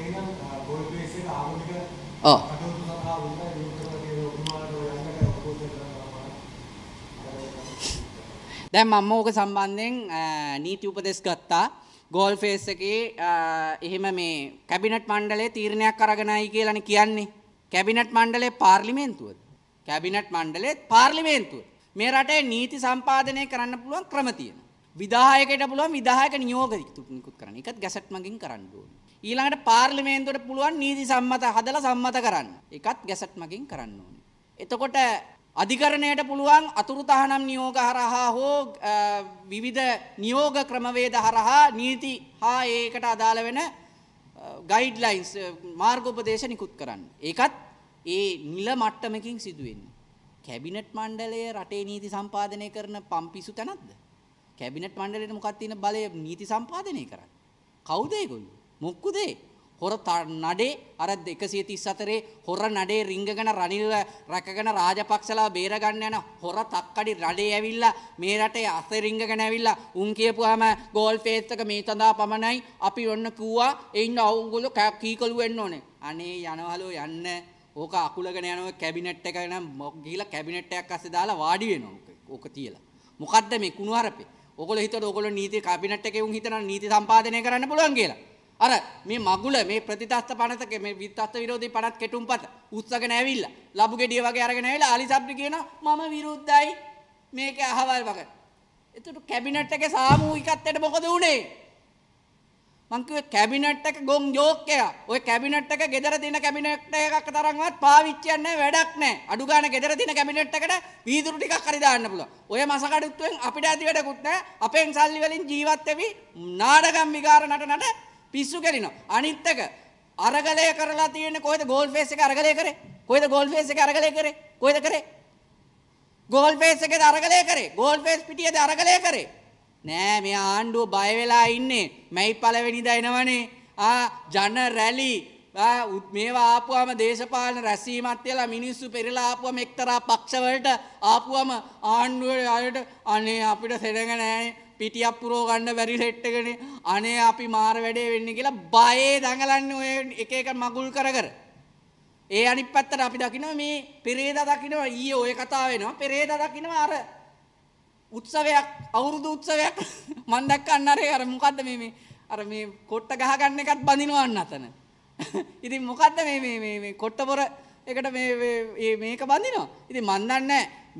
ඔව් දැන් මම ඕක සම්බන්ධයෙන් නීති උපදෙස් ගත්තා ගෝල් ෆේස් එකේ එහෙම මේ කැබිනට් මණ්ඩලයේ තීරණයක් අරගෙනයි කියලානේ කියන්නේ කැබිනට් මණ්ඩලයේ පාර්ලිමේන්තුවද කැබිනට් මණ්ඩලයේ පාර්ලිමේන්තුව මේ රටේ නීති සම්පාදනය කරන්න පුළුවන් ක්‍රම තියෙනවා විධායකයට පුළුවන් විධායක නියෝග නිකුත් කරන එකත් ගැසට් මගින් කරන්න ඕනේ ඊළඟට පාර්ලිමේන්තුවට පුළුවන් නීති සම්මත හදලා සම්මත කරන්න. ඒකත් ගැසට් මගින් කරන්න ඕනේ. එතකොට අධිකරණයට පුළුවන් අතුරු තහනම් නියෝග හරහා හෝ විවිධ නියෝග ක්‍රමවේද හරහා නීති හා ඒකට අදාළ වෙන ගයිඩ්ලයින්ස් මාර්ගෝපදේශ නිකුත් කරන්න. ඒකත් ඒ නිල මට්ටමකින් සිදු වෙන්නේ. කැබිනට් මණ්ඩලය රටේ නීති සම්පාදනය කරන පම්පිසු තැනක්ද? කැබිනට් මණ්ඩලයට මොකක්ද තියෙන බලය නීති සම්පාදනය කරන්නේ? කවුද ඒගොල්ලෝ? මොක්කුදේ? හොර නඩේ අර 134 හොර නඩේ රිංගගෙන රනිල්ව රැකගෙන රාජපක්ෂලා බේරගන්න යන හොර තක්කඩි රඩේ ඇවිල්ලා මේ රටේ අස්සේ රිංගගෙන ඇවිල්ලා උන් කියපුවාම ගෝල් ෆේස් එක මේ තඳා පමණයි අපි ඔන්න කිව්වා එයින් අවුගල කීකළු වෙන්න ඕනේ අනේ යනවලු යන්න ඕක අකුලගෙන යනවා කැබිනට් එක නම් ගිහිලා කැබිනට් එකක් අස්සේ දාලා වාඩි වෙනවා ඕක තියලා මොකද්ද මේ කුණුහරපේ ඔගොල්ලෝ හිතට ඔගොල්ලෝ නීති කැබිනට් එකේ උන් හිතන නීති සම්පාදනය කරන්න පුළුවන් කියලා අර මේ මගුල මේ ප්‍රතිතස්ත පනතක මේ විත්තස්ත විරෝධී පනත් කෙටුම්පත උත්සගෙන ඇවිල්ලා ලබු ගෙඩිය වගේ අරගෙන ඇවිල්ලා අලි සබ්රි කියනවා මම විරුද්ධයි මේක අහවල් වගේ. එතකොට කැබිනට් එකේ සාමූහිකත්වයට මොකද වුනේ? මං කිව්වේ කැබිනට් එක ගොන් ජෝක් එකක්. ওই කැබිනට් එක ගෙදර දින කැබිනට් එකක් තරම්වත් පාවිච්චියක් නැහැ වැඩක් නැහැ. අඩු ගන්න ගෙදර දින කැබිනට් එකට වීදුරු ටිකක් හරි දාන්න පුළුවන්. ඔය මසකඩුත්වෙන් අපිට ඇති වැඩකුත් නැහැ. අපෙන් සල්ලි වලින් ජීවත් වෙවි නාඩගම් විකාර නටනට පිස්සු කෙලිනවා. අනිත් එක අරගලය කරලා තියෙන්නේ කොහෙද ගෝල් ෆේස් එක අරගලය කරේ? කොහෙද ගෝල් ෆේස් එක අරගලය කරේ? කොහෙද කරේ? ගෝල් ෆේස් එකේද අරගලය කරේ? ගෝල් ෆේස් පිටියේද අරගලය කරේ? නෑ මේ ආණ්ඩුව බය වෙලා ඉන්නේ. මැයි පළවෙනිදා එනවනේ. ආ ජන රැලි මේවා ආපුවම දේශපාලන රැසීමත් කියලා මිනිස්සු පෙරලා ආපුවම එක්තරා පක්ෂවලට ආපුවම ආණ්ඩුවේ අයට අනේ අපිට සෙනඟ නැහැ පිටියක් පුරෝ ගන්න බැරි සෙට් එකනේ. අනේ අපි මාර වැඩේ වෙන්නේ කියලා බයේ දඟලන්නේ ඔය එක එක මගුල් කර කර. ඒ අනිත් පැත්තට අපි දකිනවා මේ පෙරේදා දකිනවා ඊයේ ඔය කතාව වෙනවා. පෙරේදා දකිනවා අර උත්සවයක් අවුරුදු උත්සවයක් මම දැක්කන්න අර අර මොකද්ද මේ මේ අර මේ කොට්ට ගහ ගන්න එකත් බඳිනවන්න අතන. ඉතින් මොකද්ද මේ මේ මේ කොට්ට පොර එකට මේක බඳනවා. ඉති මන්දන්න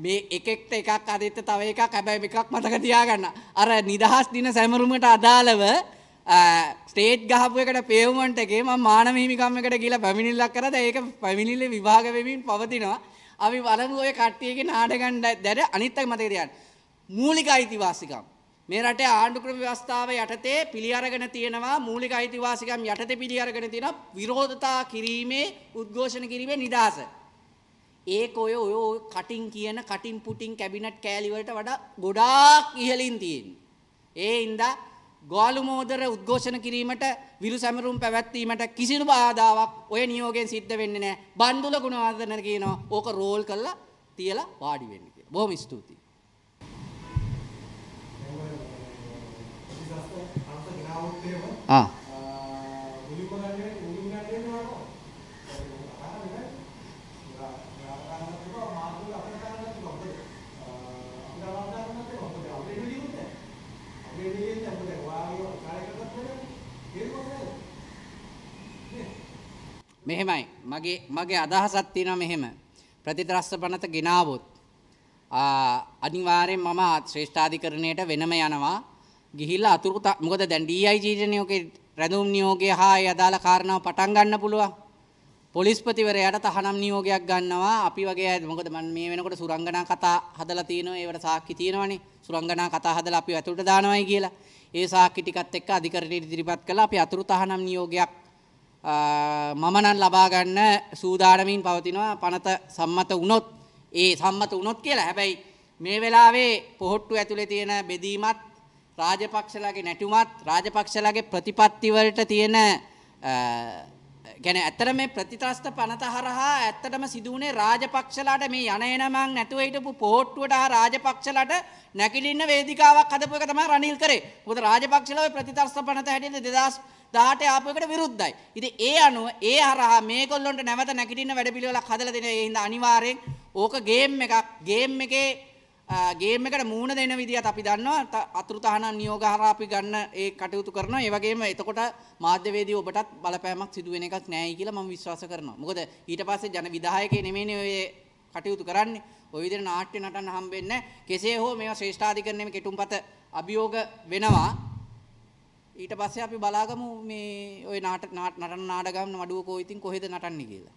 මේ එකෙක්ට එකක් අරිත තව එකක් හැබැයි එකක් මතක තියාගන්න. අර නිදහස් දින සැමරුමට අදාළව ස්ටේට් ගහපුකට පේවමට එකේ ම මානමහිමිකම්මකට කියලා පැමිණිල්ලක් කරද ඒක පැමිණිල්ල විභාගවෙමින් පවතිනවා. අපි වලරුවය කට්ටියගේ නාටකණ්ඩ දැර අනිත්තක් මතකරයන්. මූලික අයිතිවාසිකම්. මේ රටේ ආණ්ඩු ක්‍රම ව්‍යවස්ථාව යටතේ පිළි අරගෙන තියෙනවා මූලික අයිතිවාසිකම් යටතේ පිළි අරගෙන තියෙන විරෝධතා කිරීමේ උද්ඝෝෂණ කිරීමේ නිදාස. ඒක ඔය ඔය කටින් කියන කටින් පුටින් කැබිනට් කෑලි වලට වඩා ගොඩාක් ඉහළින් තියෙන්නේ. ඒ ඉඳා ගෝලු මෝදර උද්ඝෝෂණ කිරීමට විරු සැමරුම් පැවැත්වීමට කිසිදු බාධාවක් ඔය නියෝගයෙන් සිද්ධ වෙන්නේ නැහැ. බන්දුල ගුණවර්ධන කියනවා ඕක රෝල් කරලා තියලා වාඩි වෙන්න කියලා. බොහොම ස්තුතියි. ආ මෙහෙමයි මගේ මගේ අදහසක් තියෙනවා මෙහෙම ප්‍රතිද්‍රස්සපනත ගිනාවොත් අනිවාර්යෙන් මම ශ්‍රේෂ්ඨාධිකරණයට වෙනම යනවා ගිහිල්ලා අතුරු මොකද දැන් DIG නියෝගේ රැඳුම් නියෝගය හා ඒ අදාළ කාරණාව පටන් ගන්න පුළුවන්. පොලිස්පතිවරයාට තහනම් නියෝගයක් ගන්නවා. අපි වගේ මොකද මම මේ වෙනකොට සුරංගනා කතා හදලා තිනවා. ඒවට සාක්ෂි තියෙනවනේ. සුරංගනා කතා හදලා අපි අතුරට දානවයි කියලා. ඒ සාක්ෂි ටිකත් එක්ක අධිකරණයට ඉදිරිපත් කළා. අපි අතුරු තහනම් නියෝගයක් මම නම් ලබා ගන්න සූදානමින් පවතිනවා. පනත සම්මත වුණොත් ඒ සම්මත වුණොත් කියලා. හැබැයි මේ වෙලාවේ පොහොට්ටු ඇතුලේ තියෙන බෙදීමත් රාජපක්ෂලාගේ නැටුමත් රාජපක්ෂලාගේ ප්‍රතිපත්තිවලට තියෙන ගැන ඇත්තට මේ ප්‍රතිත්‍රස්ත පනත හරහා ඇත්තටම සිදුවනේ රාජපක්ෂලාට මේ යන එනමං නැතුව හිටපු පෝට්ටුවට හා රාජපක්ෂලාට නැකිලින්න වේදිකාවක් හදපු එක තමයි රනිල් කරේ. මොකද රාජපක්ෂලා ওই ප්‍රතිත්‍රස්ත පනත හැටියට 2018 ආපු එකට විරුද්ධයි. ඉතින් ඒ අනුව ඒ හරහා මේගොල්ලොන්ට නැවත නැකිලින්න වැඩ පිළිවෙලක් හදලා දෙන ඒ හින්දා අනිවාර්යෙන් ඕක ගේම් එකක් ගේම් එකේ ගේම් එකට මූණ දෙන විදිහත් අපි දන්නවා අතුරු තහනම් නියෝග හරහා අපි ගන්න ඒ කටයුතු කරනවා ඒ වගේම එතකොට මාධ්‍යවේදී ඔබටත් බලපෑමක් සිදු වෙන එකක් නැහැ කියලා මම විශ්වාස කරනවා මොකද ඊට පස්සේ ජන විධායකේ නෙමෙයිනේ ඔය කටයුතු කරන්නේ ඔය විදිහට නාට්‍ය නටන්න හම්බෙන්නේ කෙසේ හෝ මේවා ශ්‍රේෂ්ඨාධිකරණයේ කෙටුම්පත අභියෝග වෙනවා ඊට පස්සේ අපි බලාගමු මේ ඔය නාට නටන නාටකම් නඩුව කෝ ඉතින් කොහෙද නටන්නේ කියලා